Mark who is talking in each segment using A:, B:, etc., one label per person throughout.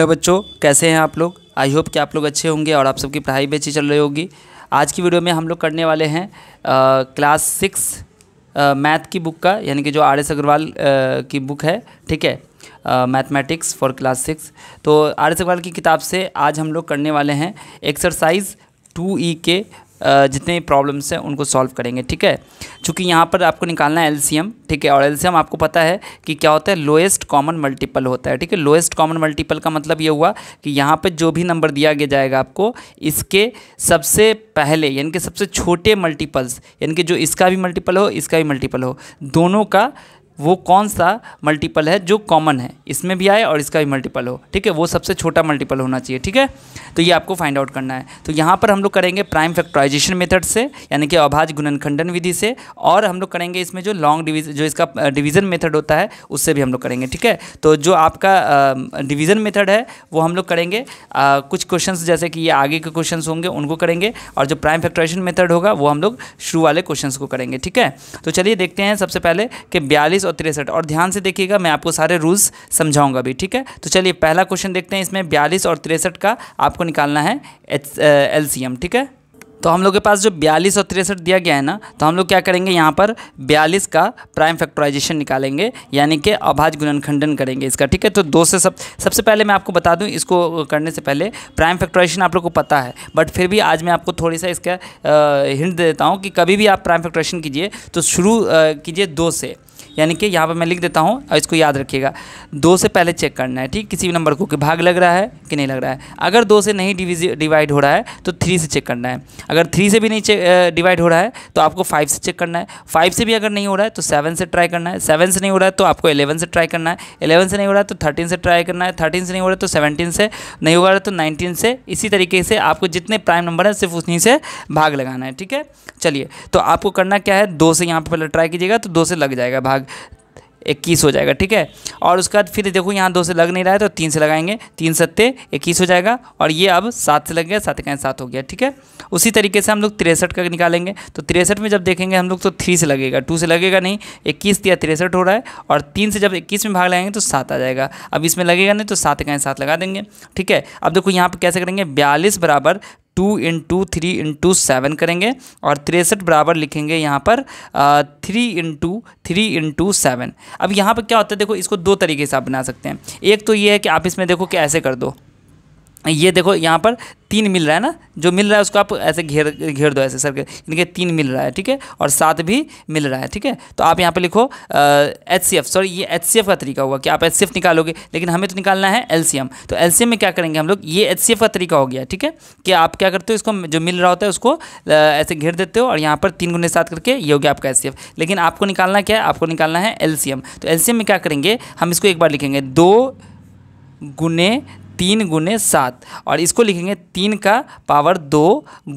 A: hello बच्चों कैसे हैं आप लोग आई होप कि आप लोग अच्छे होंगे और आप सबकी पढ़ाई भी अच्छी चल रही होगी आज की वीडियो में हम लोग करने वाले हैं आ, क्लास सिक्स मैथ की बुक का यानी कि जो आर एस अग्रवाल की बुक है ठीक है मैथमेटिक्स फॉर क्लास सिक्स तो आर एस अग्रवाल की किताब से आज हम लोग करने वाले हैं एक्सरसाइज टू ई के जितने प्रॉब्लम्स हैं उनको सॉल्व करेंगे ठीक है चूँकि यहाँ पर आपको निकालना है एलसीएम ठीक है और एलसीएम आपको पता है कि क्या होता है लोएस्ट कॉमन मल्टीपल होता है ठीक है लोएस्ट कॉमन मल्टीपल का मतलब ये हुआ कि यहाँ पर जो भी नंबर दिया गया जाएगा आपको इसके सबसे पहले यानी कि सबसे छोटे मल्टीपल्स यानी कि जो इसका भी मल्टीपल हो इसका भी मल्टीपल हो दोनों का वो कौन सा मल्टीपल है जो कॉमन है इसमें भी आए और इसका भी मल्टीपल हो ठीक है वो सबसे छोटा मल्टीपल होना चाहिए ठीक है तो ये आपको फाइंड आउट करना है तो यहाँ पर हम लोग करेंगे प्राइम फैक्ट्राइजेशन मेथड से यानी कि अभाज गुणनखंडन विधि से और हम लोग करेंगे इसमें जो लॉन्ग डिवीजन जो इसका डिवीज़न मेथड होता है उससे भी हम लोग करेंगे ठीक है तो जो आपका डिवीज़न मेथड है वो हम लोग करेंगे आ, कुछ क्वेश्चन जैसे कि ये आगे के क्वेश्चन होंगे उनको करेंगे और जो प्राइम फैक्ट्राइजेशन मेथड होगा वो हम लोग शुरू वाले क्वेश्चन को करेंगे ठीक है तो चलिए देखते हैं सबसे पहले कि बयालीस और तिरसठ और ध्यान से देखिएगा मैं आपको सारे रूल्स समझाऊंगा भी ठीक है तो चलिए पहला क्वेश्चन देखते हैं इसमें बयालीस और तिरसठ का आपको निकालना है एल ठीक है तो हम लोग के पास जो बयालीस और तिरसठ दिया गया है ना तो हम लोग क्या करेंगे यहाँ पर बयालीस का प्राइम फैक्टराइजेशन निकालेंगे यानी कि अभाज गुणन खंडन करेंगे इसका ठीक है तो दो से सब सबसे पहले मैं आपको बता दूँ इसको करने से पहले प्राइम फैक्टराइजेशन आप लोग को पता है बट फिर भी आज मैं आपको थोड़ी सा इसका हिंट दे देता हूँ कि कभी भी आप प्राइम फैक्ट्राइजेशन कीजिए तो शुरू कीजिए दो से यानी कि यहाँ पर मैं लिख देता हूँ इसको याद रखिएगा दो से पहले चेक करना है ठीक किसी भी नंबर को कि भाग लग रहा है कि नहीं लग रहा है अगर दो से नहीं डिवाइड हो रहा है तो थ्री से चेक करना है अगर थ्री से भी नहीं डिवाइड हो रहा है तो आपको फाइव से चेक करना है फाइव से भी अगर नहीं हो रहा है तो सेवन से ट्राई करना है सेवन से नहीं हो रहा है तो आपको एलेवन से ट्राई करना है एलेवन से नहीं हो रहा है तो थर्टीन से ट्राई करना है थर्टीन से नहीं हो रहा है तो सेवनटीन से नहीं हो रहा है तो नाइनटीन से इसी तरीके से आपको जितने प्राइम नंबर है सिर्फ उतनी से भाग लगाना है ठीक है चलिए तो आपको करना क्या है दो से यहाँ पर पहले ट्राई कीजिएगा तो दो से लग जाएगा भाग भाग इक्कीस हो जाएगा ठीक है और उसके बाद फिर देखो यहाँ दो से लग नहीं रहा है तो तीन से लगाएंगे तीन सत्ते इक्कीस हो जाएगा और ये अब सात से लग गया सात कहें सात हो गया ठीक है उसी तरीके से हम लोग तिरसठ का निकालेंगे तो तिरसठ में जब देखेंगे हम लोग तो थ्री से लगेगा टू से लगेगा नहीं इक्कीस या तिरसठ हो रहा है और तीन से जब इक्कीस में भाग लगाएंगे तो सात आ जाएगा अब इसमें लगेगा नहीं तो सात कहें सात लगा देंगे ठीक है अब देखो यहाँ पर कैसे करेंगे बयालीस बराबर two into three into seven करेंगे और तिरसठ बराबर लिखेंगे यहाँ पर three into three into seven अब यहाँ पर क्या होता है देखो इसको दो तरीके से आप बना सकते हैं एक तो ये है कि आप इसमें देखो कि ऐसे कर दो ये देखो यहाँ पर तीन मिल रहा है ना जो मिल रहा है उसको आप ऐसे घेर घेर दो ऐसे सर के इनके तीन मिल रहा है ठीक है और सात भी मिल रहा है ठीक है तो आप यहाँ पे लिखो एच सी एफ सॉरी ये एच सी एफ का तरीका हुआ कि आप एच सी एफ निकालोगे लेकिन हमें तो निकालना है एल सी एम तो एल सी एम में क्या करेंगे हम लोग ये एच सी एफ का तरीका हो गया ठीक है कि आप क्या करते हो इसको जो मिल रहा होता है उसको ऐसे घेर देते हो और यहाँ पर तीन गुने सात करके ये हो गया आपका एच सी एफ लेकिन आपको निकालना क्या है आपको निकालना है एल सी एम तो एल सी एम में क्या करेंगे हम इसको एक बार लिखेंगे दो गुने तीन गुने सात और इसको लिखेंगे तीन का पावर दो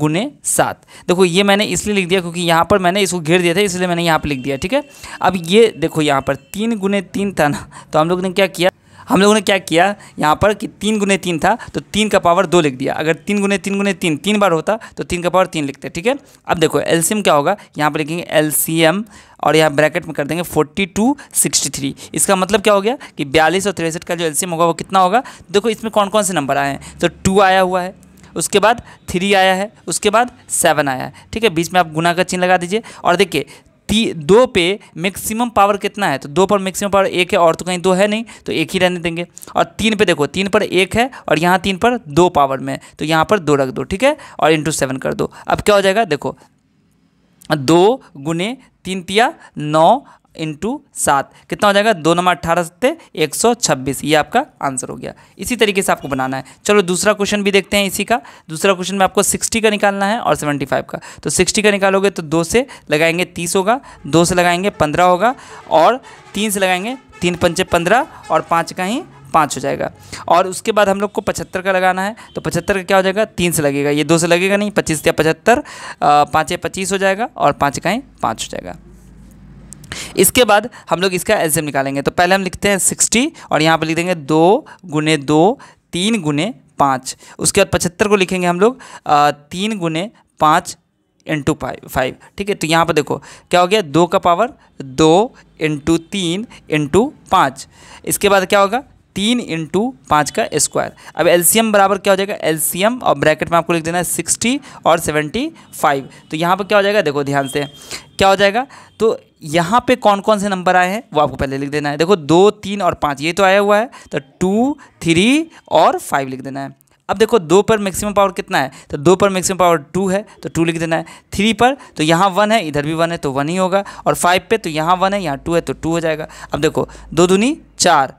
A: गुने सात देखो ये मैंने इसलिए लिख दिया क्योंकि यहाँ पर मैंने इसको घेर दिया था इसलिए मैंने यहाँ पर लिख दिया ठीक है अब ये देखो यहाँ पर तीन गुने तीन था ना तो हम लोग ने क्या किया हम लोगों ने क्या किया यहाँ पर कि तीन गुने तीन था तो तीन का पावर दो लिख दिया अगर तीन गुने तीन गुने तीन तीन बार होता तो तीन का पावर तीन लिखते ठीक है अब देखो एलसीएम क्या होगा यहाँ पर लिखेंगे एलसीएम और यहाँ ब्रैकेट में कर देंगे फोर्टी टू सिक्सटी थ्री इसका मतलब क्या हो गया कि बयालीस और तिरसठ का जो एल होगा वो कितना होगा देखो इसमें कौन कौन से नंबर आए हैं तो टू आया हुआ है उसके बाद थ्री आया है उसके बाद सेवन आया है ठीक है बीच में आप गुना का चिन्ह लगा दीजिए और देखिए ती दो पे मैक्सिमम पावर कितना है तो दो पर मैक्सिमम पावर एक है और तो कहीं दो है नहीं तो एक ही रहने देंगे और तीन पे देखो तीन पर एक है और यहाँ तीन पर दो पावर में तो यहाँ पर दो रख दो ठीक है और इंटू सेवन कर दो अब क्या हो जाएगा देखो दो गुने तीन तिया नौ इंटू सात कितना हो जाएगा दो नंबर अट्ठारह सत्ते एक सौ छब्बीस ये आपका आंसर हो गया इसी तरीके से आपको बनाना है चलो दूसरा क्वेश्चन भी देखते हैं इसी का दूसरा क्वेश्चन में आपको सिक्सटी का निकालना है और सेवेंटी फाइव का तो सिक्सटी का निकालोगे तो दो से लगाएंगे तीस होगा दो से लगाएंगे पंद्रह होगा और तीन से लगाएंगे तीन पंचे पंद्रह और पाँच का ही पाँच हो जाएगा और उसके बाद हम लोग को पचहत्तर का लगाना है तो पचहत्तर का क्या हो जाएगा तीन से लगेगा ये दो से लगेगा नहीं पच्चीस या पचहत्तर पाँच या पच्चीस हो जाएगा और पाँच का ही पाँच हो जाएगा इसके बाद हम लोग इसका एल्सियम निकालेंगे तो पहले हम लिखते हैं सिक्सटी और यहाँ पर लिख देंगे दो गुने दो तीन गुने पाँच उसके बाद पचहत्तर को लिखेंगे हम लोग तीन गुने पाँच इंटू फाइव ठीक है तो यहाँ पर देखो क्या हो गया दो का पावर दो इंटू तीन इंटू पाँच इसके बाद क्या होगा तीन इंटू पाँच का स्क्वायर अब एलसीएम बराबर क्या हो जाएगा एलसीएम और ब्रैकेट में आपको लिख देना है सिक्सटी और सेवेंटी फाइव तो यहाँ पर क्या हो जाएगा देखो ध्यान से क्या हो जाएगा तो यहाँ पे कौन कौन से नंबर आए हैं वो आपको पहले लिख देना है देखो दो तीन और पाँच ये तो आया हुआ है तो टू थ्री और फाइव लिख देना है अब देखो दो पर मैक्सिमम पावर कितना है तो दो पर मैक्सिमम पावर टू है तो टू लिख देना है थ्री पर तो यहाँ वन है इधर भी वन है तो वन ही होगा और फाइव पे तो यहाँ वन है यहाँ टू है तो टू हो जाएगा अब देखो दो दूनी चार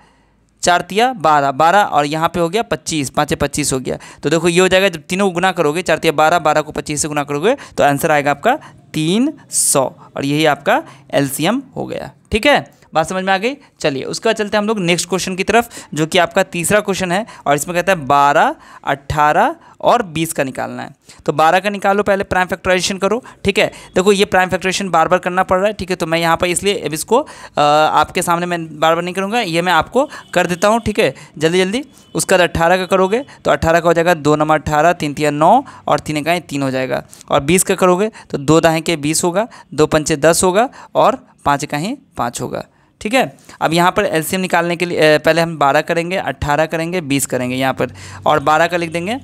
A: चार तिया बारह बारह और यहाँ पे हो गया पच्चीस पाँचे पच्चीस हो गया तो देखो ये हो जाएगा जब तीनों गुना करोगे चार तिया बारह बारह को पच्चीस से गुना करोगे तो आंसर आएगा आपका तीन सौ और यही आपका एलसीएम हो गया ठीक है बात समझ में आ गई चलिए उसके बाद चलते हैं हम लोग नेक्स्ट क्वेश्चन की तरफ जो कि आपका तीसरा क्वेश्चन है और इसमें कहता है बारह अट्ठारह और बीस का निकालना है तो बारह का निकालो पहले प्राइम फैक्ट्राइजेशन करो ठीक है देखो ये प्राइम फैक्ट्राइजेशन बार बार करना पड़ रहा है ठीक है तो मैं यहाँ पर इसलिए अब इसको आ, आपके सामने मैं बार बार नहीं करूँगा ये मैं आपको कर देता हूँ ठीक है जल्दी जल्दी उसका अट्ठारह का करोगे तो अट्ठारह का हो जाएगा दो नंबर अट्ठारह तीन तीन नौ और तीन इकाएँ तीन हो जाएगा और बीस का करोगे तो दो दाहें के बीस होगा दो पंचे दस होगा और पाँच इकाएँ पाँच होगा ठीक है अब यहाँ पर एलसीएम निकालने के लिए पहले हम 12 करेंगे 18 करेंगे 20 करेंगे यहाँ पर और 12 का लिख देंगे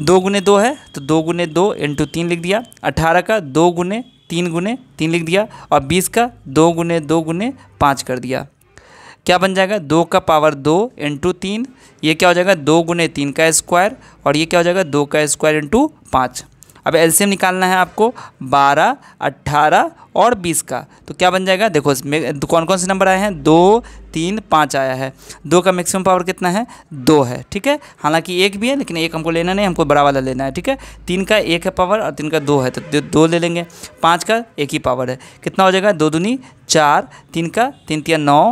A: दो गुने दो है तो दो गुने दो इंटू तीन लिख दिया अठारह का दो गुने तीन गुने तीन लिख दिया और बीस का दो गुने दो गुने पाँच कर दिया क्या बन जाएगा दो का पावर दो इंटू तीन ये क्या हो जाएगा दो गुने तीन का स्क्वायर और ये क्या हो जाएगा दो का स्क्वायर इंटू पाँच अब एलसीएम निकालना है आपको 12, 18 और 20 का तो क्या बन जाएगा देखो इसमें कौन कौन से नंबर आए हैं दो तीन पाँच आया है दो का मैक्सिमम पावर कितना है दो है ठीक है हालांकि एक भी है लेकिन एक हमको लेना नहीं हमको बड़ा वाला लेना है ठीक है तीन का एक है पावर और तीन का दो है तो दो ले लेंगे पाँच का एक ही पावर है कितना हो जाएगा दो दूनी चार तीन का तीन तीन नौ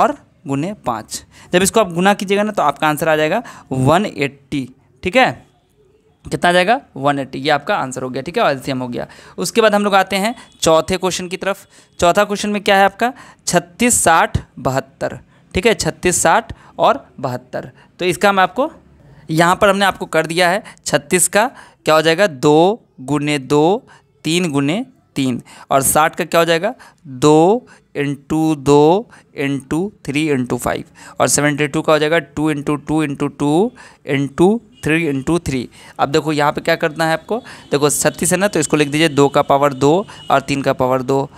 A: और गुने पाँच जब इसको आप गुना कीजिएगा ना तो आपका आंसर आ जाएगा वन एट्टी ठीक है कितना जाएगा 180 ये आपका आंसर हो गया ठीक है और एल्सियम हो गया उसके बाद हम लोग आते हैं चौथे क्वेश्चन की तरफ चौथा क्वेश्चन में क्या है आपका छत्तीस साठ बहत्तर ठीक है छत्तीस साठ और बहत्तर तो इसका मैं आपको यहाँ पर हमने आपको कर दिया है छत्तीस का क्या हो जाएगा दो गुने दो तीन गुने तीन और साठ का क्या हो जाएगा दो इंटू दो इंटू थ्री इंटू फाइव और सेवेंटी टू का हो जाएगा two into two into two into three into three अब देखो यहाँ पे क्या करना है आपको देखो छत्तीस है ना तो इसको लिख दीजिए दो का पावर दो और तीन का पावर दो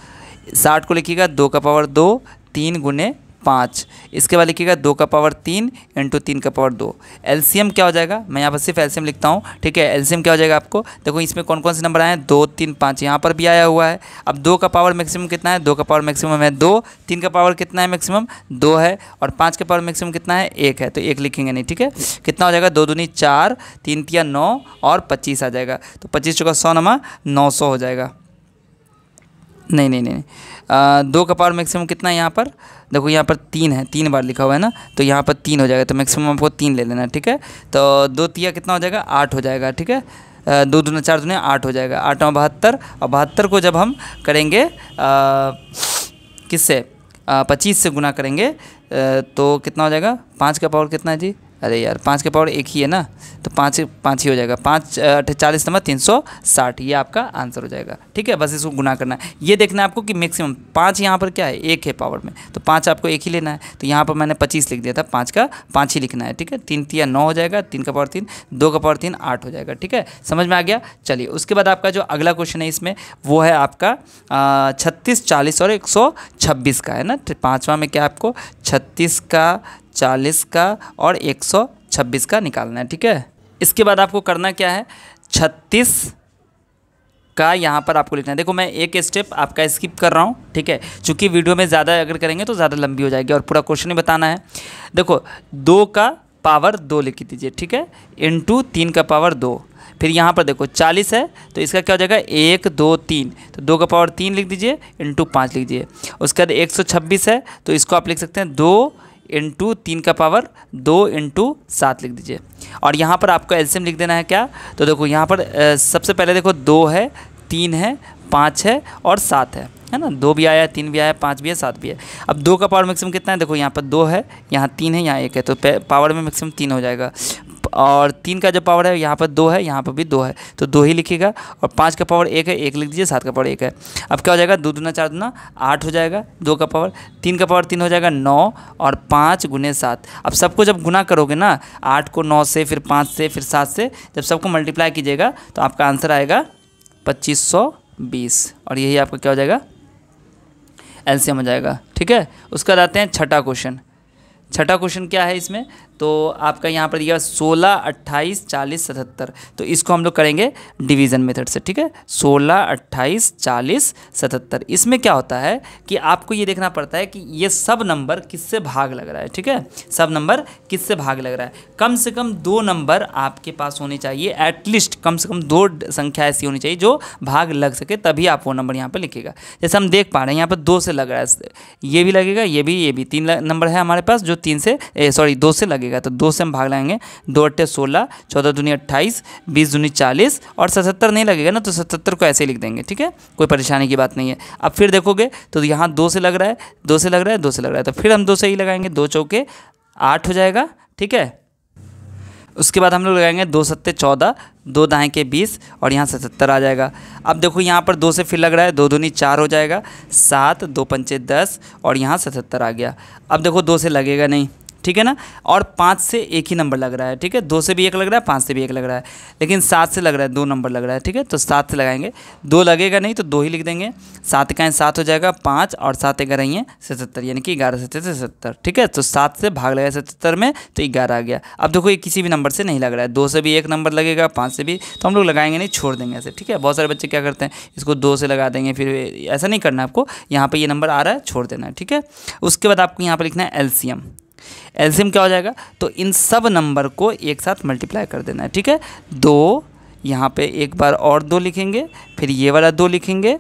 A: साठ को लिखिएगा दो का पावर दो तीन गुने पाँच इसके बाद लिखिएगा दो का पावर तीन इंटू तीन का पावर दो एलसीएम क्या हो जाएगा मैं यहाँ पर सिर्फ एलसीएम लिखता हूँ ठीक है एलसीएम क्या हो जाएगा आपको देखो इसमें कौन कौन से नंबर आए हैं दो तीन पाँच यहाँ पर भी आया हुआ है अब दो का पावर मैक्सिमम कितना है दो का पावर मैक्सिमम है दो तीन का पावर कितना है मैक्सिमम दो है और पाँच का पावर मैक्सिमम कितना है एक है तो एक लिखेंगे नहीं ठीक है कितना हो जाएगा दो दूनी चार तीन तिया नौ और पच्चीस आ जाएगा तो पच्चीस चौका सौ नमा नौ सौ हो जाएगा नहीं नहीं नहीं आ, दो का पावर मैक्सिमम कितना है यहाँ पर देखो यहाँ पर तीन है तीन बार लिखा हुआ है ना तो यहाँ पर तीन हो जाएगा तो मैक्सिमम आपको तीन ले लेना ठीक है तो दो तिया कितना हो जाएगा आठ हो जाएगा ठीक है दो दूना चार दूने आठ हो जाएगा आठ नौ बहत्तर और बहत्तर को जब हम करेंगे किससे पच्चीस से गुना करेंगे तो कितना हो जाएगा पाँच का पावर कितना है जी अरे यार पाँच का पावर एक ही है ना तो पाँच पाँच ही हो जाएगा पाँच चालीस नंबर तीन सौ साठ ये आपका आंसर हो जाएगा ठीक है बस इसको गुना करना है ये देखना है आपको कि मैक्सिमम पाँच यहाँ पर क्या है एक है पावर में तो पाँच आपको एक ही लेना है तो यहाँ पर मैंने पच्चीस लिख दिया था पाँच का पाँच ही लिखना है ठीक है तीन तीन नौ हो जाएगा तीन का पावर तीन दो का पावर तीन आठ हो जाएगा ठीक है समझ में आ गया चलिए उसके बाद आपका जो अगला क्वेश्चन है इसमें वो है आपका छत्तीस चालीस और एक सौ छब्बीस का है ना तो पाँचवा में क्या आपको छत्तीस का चालीस का और एक सौ छब्बीस का निकालना है ठीक है इसके बाद आपको करना क्या है छत्तीस का यहाँ पर आपको लिखना है देखो मैं एक स्टेप आपका स्किप कर रहा हूँ ठीक है क्योंकि वीडियो में ज़्यादा अगर करेंगे तो ज़्यादा लंबी हो जाएगी और पूरा क्वेश्चन ही बताना है देखो दो का पावर दो लिख दीजिए ठीक है इंटू तीन का पावर दो फिर यहाँ पर देखो चालीस है तो इसका क्या हो जाएगा एक दो तीन तो दो का पावर तीन लिख दीजिए इंटू पाँच लिख दीजिए उसके बाद एक सौ छब्बीस है तो इसको आप लिख सकते हैं दो इंटू तीन का पावर दो इंटू सात लिख दीजिए और यहाँ पर आपको एल्शियम लिख देना है क्या तो देखो यहाँ पर सबसे पहले देखो दो है तीन है पाँच है और सात है है ना दो भी आया है तीन भी आया पाँच भी है सात भी है अब दो का पावर मैक्सिमम कितना है देखो यहाँ पर दो है यहाँ तीन है यहाँ एक है तो पावर में मैक्सिमम तीन हो जाएगा और तीन का जो पावर है यहाँ पर दो है यहाँ पर भी दो है तो दो ही लिखिएगा और पाँच का पावर एक है एक लिख दीजिए सात का पावर एक है अब क्या हो जाएगा दो दूना चार दूना आठ हो जाएगा दो का पावर तीन का पावर तीन हो जाएगा नौ और पाँच गुने सात अब सबको जब गुना करोगे ना आठ को नौ से फिर पाँच से फिर सात से जब सबको मल्टीप्लाई कीजिएगा तो आपका आंसर आएगा पच्चीस सौ बीस और यही आपका क्या हो जाएगा एल्सियम हो जाएगा ठीक है उसके बाद आते हैं छठा क्वेश्चन छठा क्वेश्चन क्या है इसमें तो आपका यहाँ पर दिया सोलह अट्ठाईस चालीस सतहत्तर तो इसको हम लोग करेंगे डिवीज़न मेथड से ठीक है सोलह अट्ठाईस चालीस सतहत्तर इसमें क्या होता है कि आपको ये देखना पड़ता है कि ये सब नंबर किससे भाग लग रहा है ठीक है सब नंबर किससे भाग लग रहा है कम से कम दो नंबर आपके पास होने चाहिए एटलीस्ट कम से कम दो संख्या ऐसी होनी चाहिए जो भाग लग सके तभी आप वो नंबर यहाँ पर लिखेगा जैसे हम देख पा रहे हैं यहाँ पर दो से लग रहा है ये भी लगेगा ये भी ये भी तीन नंबर है हमारे पास जो तीन से सॉरी दो से लगेगा तो दो से हम भाग लाएंगे दो अट्ठे सोलह चौदह दूनी अट्ठाईस बीस दूनी चालीस और सतहत्तर नहीं लगेगा ना तो सतहत्तर को ऐसे ही लिख देंगे ठीक है कोई परेशानी की बात नहीं है अब फिर देखोगे तो यहाँ दो से लग रहा है दो से लग रहा है दो से लग रहा है तो फिर हम दो से ही लगाएंगे दो चौके आठ हो जाएगा ठीक है उसके बाद हम लोग लगाएंगे दो सत्ते चौदह दो दाएँ के बीस और यहाँ सतहत्तर आ जाएगा अब देखो यहाँ पर दो से फिर लग रहा है दो दूनी चार हो जाएगा सात दो पंचे दस और यहाँ सतहत्तर आ गया अब देखो दो से लगेगा नहीं ठीक है ना और पाँच से एक ही नंबर लग रहा है ठीक है दो से भी एक लग रहा है पाँच से भी एक लग रहा है लेकिन सात से लग रहा है दो नंबर लग रहा है ठीक है तो सात से लगाएंगे दो लगेगा नहीं तो दो ही लिख देंगे सात है सात हो जाएगा पाँच और सात रही है सतहत्तर यानी कि ग्यारह से सत्तर ठीक है तो सात से भाग लगेगा सतहत्तर में तो ग्यारह आ गया अब देखो ये किसी भी नंबर से नहीं लग रहा है दो से भी एक नंबर लगेगा पाँच से भी तो हम लोग लगाएंगे नहीं छोड़ देंगे ऐसे ठीक है बहुत सारे बच्चे क्या करते हैं इसको दो से लगा देंगे फिर ऐसा नहीं करना आपको यहाँ पर ये नंबर आ रहा है छोड़ देना है ठीक है उसके बाद आपको यहाँ पर लिखना है एलसीएम एल्सियम क्या हो जाएगा तो इन सब नंबर को एक साथ मल्टीप्लाई कर देना है ठीक है दो यहाँ पे एक बार और दो लिखेंगे फिर ये वाला दो लिखेंगे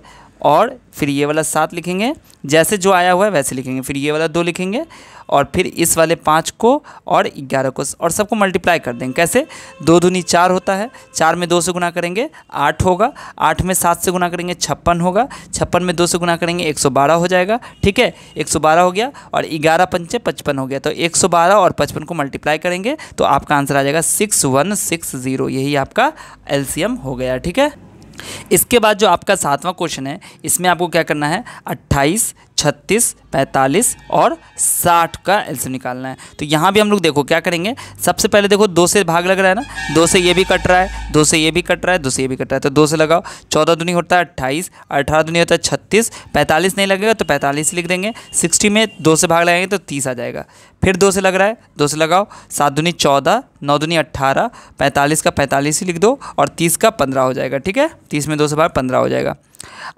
A: और फिर ये वाला सात लिखेंगे जैसे जो आया हुआ है वैसे लिखेंगे फिर ये वाला दो लिखेंगे और फिर इस वाले पाँच को और ग्यारह को और सबको मल्टीप्लाई कर देंगे कैसे दो धुनी चार होता है चार में दो से गुना करेंगे आठ होगा आठ में सात से गुना करेंगे छप्पन होगा छप्पन में दो से गुना करेंगे एक सौ बारह हो जाएगा ठीक है एक सौ बारह हो गया और ग्यारह पंचे पचपन हो गया तो एक सौ बारह और पचपन को मल्टीप्लाई करेंगे तो आपका आंसर आ जाएगा सिक्स वन सिक्स ज़ीरो यही आपका एलसीएम हो गया ठीक है इसके बाद जो आपका सातवां क्वेश्चन है इसमें आपको क्या करना है अट्ठाईस छत्तीस पैंतालीस और साठ का एल्सियम निकालना है तो यहाँ भी हम लोग देखो क्या करेंगे सबसे पहले देखो दो से भाग लग रहा है ना दो से ये भी कट रहा है दो से ये भी कट रहा है दो से ये भी कट रहा है तो दो से लगाओ चौदह दुनी होता है अट्ठाईस अठारह दुनी होता है छत्तीस पैंतालीस नहीं लगेगा तो पैंतालीस लिख देंगे सिक्सटी में दो से भाग लगाएंगे तो तीस आ जाएगा फिर दो से लग रहा है दो से लगाओ सात दुनी चौदह नौ दुनी अट्ठारह पैंतालीस का पैंतालीस ही लिख दो और तीस का पंद्रह हो जाएगा ठीक है तीस में दो से भाग पंद्रह हो जाएगा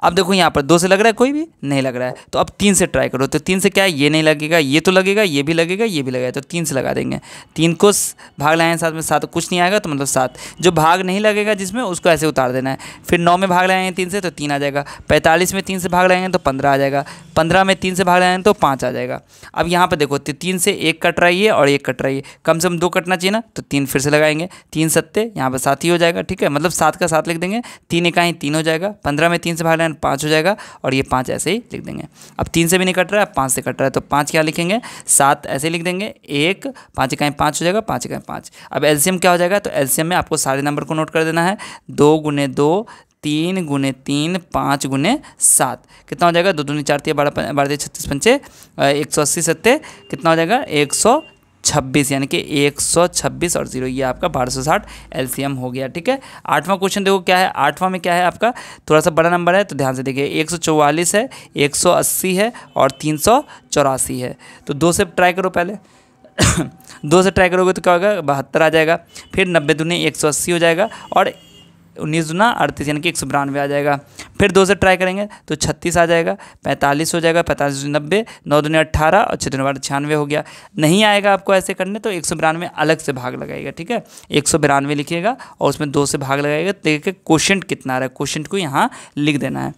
A: अब देखो यहाँ पर दो से लग रहा है कोई भी नहीं लग रहा है तो अब तीन से ट्राई करो तो तीन से क्या है ये नहीं लगेगा ये तो लगेगा ये भी लगेगा ये भी लगेगा तो तीन से लगा देंगे तीन को भाग लाएंगे साथ में सात कुछ नहीं आएगा तो मतलब सात जो भाग नहीं लगेगा जिसमें उसको ऐसे उतार देना है फिर नौ में भाग लाएंगे तीन से तो तीन आ जाएगा पैंतालीस में तीन से भाग लाएंगे तो पंद्रह आ जाएगा पंद्रह में तीन से भाग लाएंगे तो पाँच आ जाएगा अब यहाँ पर देखो तीन से एक कट रही है और एक कट रही है कम से कम दो कटना चाहिए ना तो तीन फिर से लगाएंगे तीन सत्ते यहाँ पर सात ही हो जाएगा ठीक है मतलब सात का सात लिख देंगे तीन इकाई तीन हो जाएगा पंद्रह में तीन से भाग वाला एंड पाँच हो जाएगा और ये पाँच ऐसे ही लिख देंगे अब तीन से भी नहीं कट रहा है पाँच से कट रहा है तो पाँच क्या लिखेंगे सात ऐसे लिख देंगे एक पाँच इकाई पाँच हो जाएगा पाँच इकाई पाँच अब एल्सियम क्या हो जाएगा तो एल्सियम में आपको सारे नंबर को नोट कर देना है दो गुने दो तीन गुने तीन पाँच गुने सात कितना हो जाएगा दो दूनी चार तीन बारह बारह छत्तीस पंचे एक सौ अस्सी सत्ते कितना हो जाएगा एक सौ छब्बीस यानी कि एक सौ छब्बीस और जीरो ये आपका बारह सौ साठ एम हो गया ठीक है आठवां क्वेश्चन देखो क्या है आठवां में क्या है आपका थोड़ा सा बड़ा नंबर है तो ध्यान से देखिए एक सौ चौवालीस है एक सौ अस्सी है और तीन सौ चौरासी है तो दो से ट्राई करो पहले दो से ट्राई करोगे तो क्या होगा बहत्तर आ जाएगा फिर नब्बे दुनिया एक सौ अस्सी हो जाएगा और उन्नीस दुना अड़तीस यानी कि एक सौ बिरानवे आ जाएगा फिर दो से ट्राई करेंगे तो छत्तीस आ जाएगा पैंतालीस हो जाएगा पैंतालीस दुनिया नब्बे नौ दुनिया अट्ठारह और छः दुनिया छियानवे हो गया नहीं आएगा आपको ऐसे करने तो एक सौ बिरानवे अलग से भाग लगाएगा ठीक है एक सौ बिरानवे लिखिएगा और उसमें दो से भाग लगाएगा तो देखिए क्वेश्चन कितना आ रहा है क्वेश्चन को यहाँ लिख देना है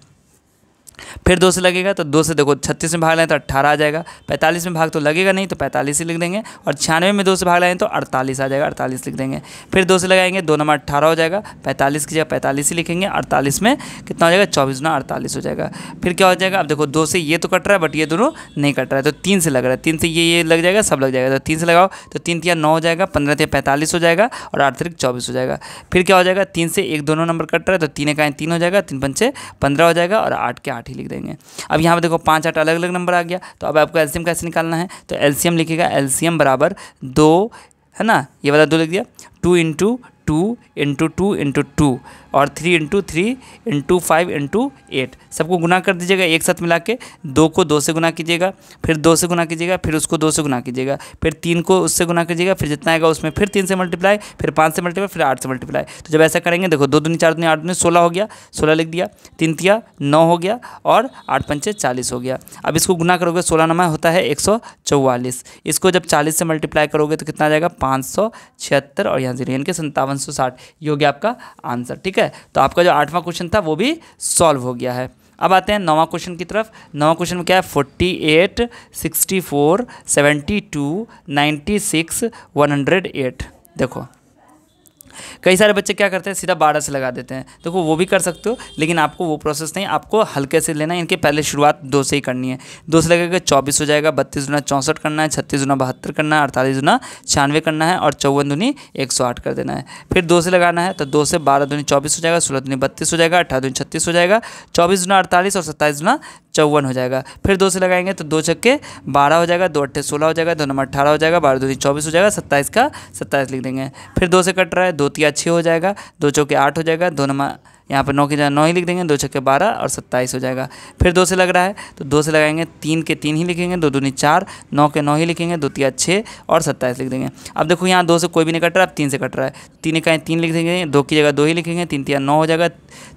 A: फिर दो से लगेगा तो दो से देखो छत्तीस में भाग लें तो अट्ठारह आ जाएगा पैंतालीस में भाग तो लगेगा नहीं तो पैंतालीस ही लिख देंगे और छियानवे में दो से भाग लाएँ तो अड़तालीस आ जाएगा अड़तालीस लिख देंगे फिर दो से लगाएंगे दो नंबर अट्ठारह हो जाएगा पैंतालीस की जगह पैंतालीस ही लिखेंगे अड़तालीस में कितना हो जाएगा चौबीस गुना अड़तालीस हो जाएगा फिर क्या हो जाएगा अब देखो दो से ये तो कट रहा है बट ये दोनों नहीं कट रहा है तो तीन से लग रहा है तीन से ये ये लग जाएगा सब लग जाएगा तो तीन से लगाओ तो तीन तीन नौ हो जाएगा पंद्रह तीन पैंतालीस हो जाएगा और आठ तरीक चौबीस हो जाएगा फिर क्या हो जाएगा तीन से एक दोनों नंबर कट रहा है तो तीन इकाएँ तीन हो जाएगा तीन पंचे पंद्रह हो जाएगा और आठ के आठ ही लिख देंगे अब यहाँ पर देखो पाँच आठ अलग अलग नंबर आ गया तो अब आपको एल्सियम कैसे निकालना है तो एल्सियम लिखेगा एल्सियम बराबर दो है ना ये वाला दो लिख दिया two into two into two into two और three into three into five into eight सबको गुना कर दीजिएगा एक साथ मिला के दो को दो से गुना कीजिएगा फिर दो से गुना कीजिएगा फिर उसको दो से गुना कीजिएगा फिर तीन को उससे गुना कीजिएगा फिर जितना आएगा उसमें फिर तीन से मल्टीप्लाई फिर पाँच से मल्टीप्लाई फिर आठ से मल्टीप्लाई तो जब ऐसा करेंगे देखो दो दूनी चार दुनिया आठ दूनी सोलह हो गया सोलह लिख दिया तीन तिया नौ हो गया और आठ पंचे चालीस हो गया अब इसको गुना करोगे सोलह नमा होता है एक सौ चौवालीस इसको जब चालीस से मल्टीप्लाई करोगे तो कितना आ जाएगा पाँच सौ छिहत्तर और यहाँ जीरो यानी कि संतावन साठ ये हो गया आपका आंसर ठीक है तो आपका जो आठवां क्वेश्चन था वो भी सॉल्व हो गया है अब आते हैं नवा क्वेश्चन की तरफ नवा क्वेश्चन में क्या है forty eight sixty four seventy two ninety six one hundred eight देखो कई सारे बच्चे क्या करते हैं सीधा बारह से लगा देते हैं देखो वो भी कर सकते हो लेकिन आपको वो प्रोसेस नहीं आपको हल्के से लेना है इनके पहले शुरुआत दो से ही करनी है दो से लगेगा चौबीस हो जाएगा बत्तीस गुना चौंसठ करना है छत्तीस गुना बहत्तर करना है अड़तालीस गुना छियानवे करना है और चौवन दुनी एक सौ आठ कर देना है फिर दो से लगाना है तो दो से बारह दुनी चौबीस हो जाएगा सोलह दुनी बत्तीस हो जाएगा अठारह दुनी छत्तीस हो जाएगा चौबीस गुना अड़तालीस और सत्ताईस दुना चौवन हो जाएगा फिर दो से लगाएंगे तो दो छक्के बारह हो जाएगा दो अट्ठे सोलह हो जाएगा दो नंबर अट्ठारह हो जाएगा बारह दो चौबीस हो जाएगा सत्ताईस का सत्ताईस लिख देंगे फिर दो से कट रहा है दो तीन छः हो जाएगा दो चौके आठ हो जाएगा दो नंबर यहाँ पर नौ की जगह नौ ही लिख देंगे दो छक्के बारह और सत्ताईस हो जाएगा फिर दो से लग रहा है तो दो से लगाएंगे तीन के तीन ही लिखेंगे दो दूनी चार नौ के नौ ही लिखेंगे दो तिया छः और सत्ताईस लिख देंगे अब देखो यहाँ दो से कोई भी नहीं कट रहा अब तीन से कट रहा है तीन इकाएँ तीन लिख देंगे दो की जगह दो ही लिखेंगे तीन तिया नौ हो जाएगा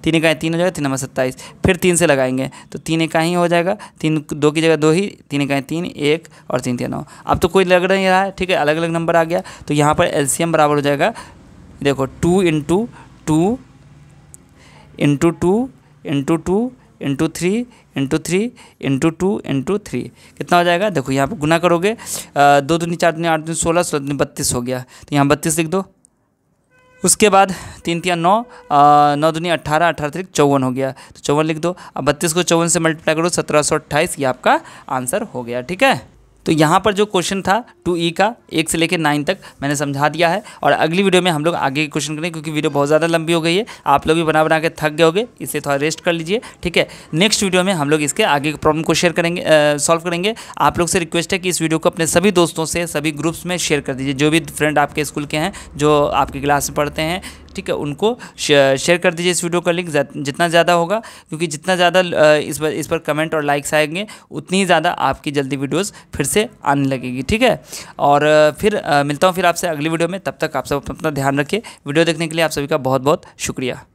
A: तीन इकाएँ तीन हो जाएगा तीन नंबर सत्ताईस फिर तीन से लगाएंगे तो तीन ही हो जाएगा तीन दो की जगह दो ही तीन इकाएँ तीन एक और तीन तिया नौ अब तो कोई लग नहीं रहा है ठीक है अलग अलग नंबर आ गया तो यहाँ पर एलसीएम बराबर हो जाएगा देखो two into two into two into two into three into three into two into three कितना हो जाएगा देखो यहाँ पर गुना करोगे दो दूनी चार दूनी आठ दूनी सोलह सोलह दूनी बत्तीस हो गया तो यहाँ बत्तीस लिख दो उसके बाद तीन तीन नौ नौ दुनिया अट्ठारह अठारह तरीक चौवन हो गया तो चौवन लिख दो अब बत्तीस को चौवन से मल्टीप्लाई करो सत्रह सौ अट्ठाईस ये आपका आंसर हो गया ठीक है तो यहाँ पर जो क्वेश्चन था टू ई e का एक से लेकर नाइन तक मैंने समझा दिया है और अगली वीडियो में हम लोग आगे के क्वेश्चन करेंगे क्योंकि वीडियो बहुत ज़्यादा लंबी हो गई है आप लोग भी बना बना के थक गए होगे इसे थोड़ा रेस्ट कर लीजिए ठीक है नेक्स्ट वीडियो में हम लोग इसके आगे के प्रॉब्लम को शेयर करेंगे सॉल्व करेंगे आप लोग से रिक्वेस्ट है कि इस वीडियो को अपने सभी दोस्तों से सभी ग्रुप्स में शेयर कर दीजिए जो भी फ्रेंड आपके स्कूल के हैं जो आपकी क्लास में पढ़ते हैं ठीक है उनको शेयर कर दीजिए इस वीडियो का लिंक जितना ज़्यादा होगा क्योंकि जितना ज़्यादा इस पर इस पर कमेंट और लाइक्स आएंगे उतनी ही ज़्यादा आपकी जल्दी वीडियोस फिर से आने लगेगी ठीक है और फिर मिलता हूँ फिर आपसे अगली वीडियो में तब तक आप सब अपना ध्यान रखिए वीडियो देखने के लिए आप सभी का बहुत बहुत शुक्रिया